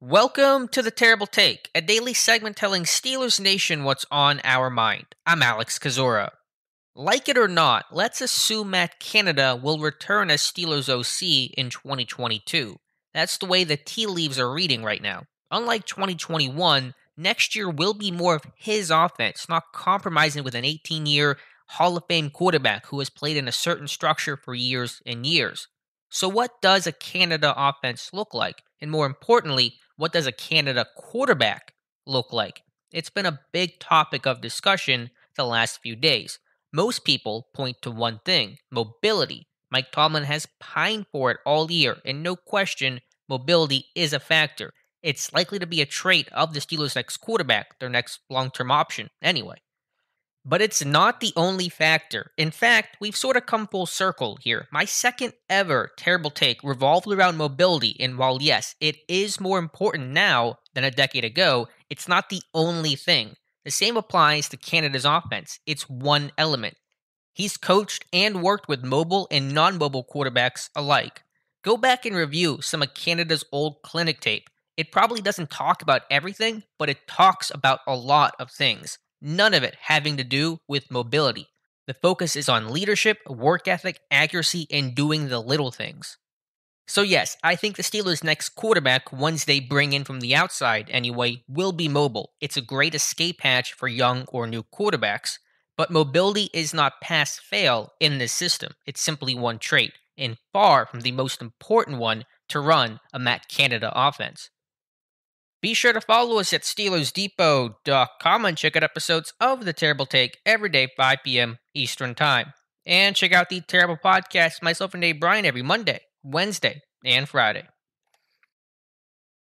Welcome to The Terrible Take, a daily segment telling Steelers Nation what's on our mind. I'm Alex Kazura. Like it or not, let's assume Matt Canada will return as Steelers OC in 2022. That's the way the tea leaves are reading right now. Unlike 2021, next year will be more of his offense, not compromising with an 18 year Hall of Fame quarterback who has played in a certain structure for years and years. So, what does a Canada offense look like? And more importantly, what does a Canada quarterback look like? It's been a big topic of discussion the last few days. Most people point to one thing mobility. Mike Tomlin has pined for it all year, and no question, mobility is a factor. It's likely to be a trait of the Steelers' next quarterback, their next long term option, anyway. But it's not the only factor. In fact, we've sort of come full circle here. My second ever terrible take revolved around mobility, and while yes, it is more important now than a decade ago, it's not the only thing. The same applies to Canada's offense, it's one element. He's coached and worked with mobile and non mobile quarterbacks alike. Go back and review some of Canada's old clinic tape. It probably doesn't talk about everything, but it talks about a lot of things none of it having to do with mobility. The focus is on leadership, work ethic, accuracy, and doing the little things. So, yes, I think the Steelers' next quarterback, once they bring in from the outside anyway, will be mobile. It's a great escape hatch for young or new quarterbacks, but mobility is not pass fail in this system. It's simply one trait, and far from the most important one to run a Matt Canada offense. Be sure to follow us at SteelersDepot.com and check out episodes of The Terrible Take every day, 5 p.m. Eastern Time. And check out The Terrible Podcast, myself and Dave Bryan, every Monday, Wednesday, and Friday.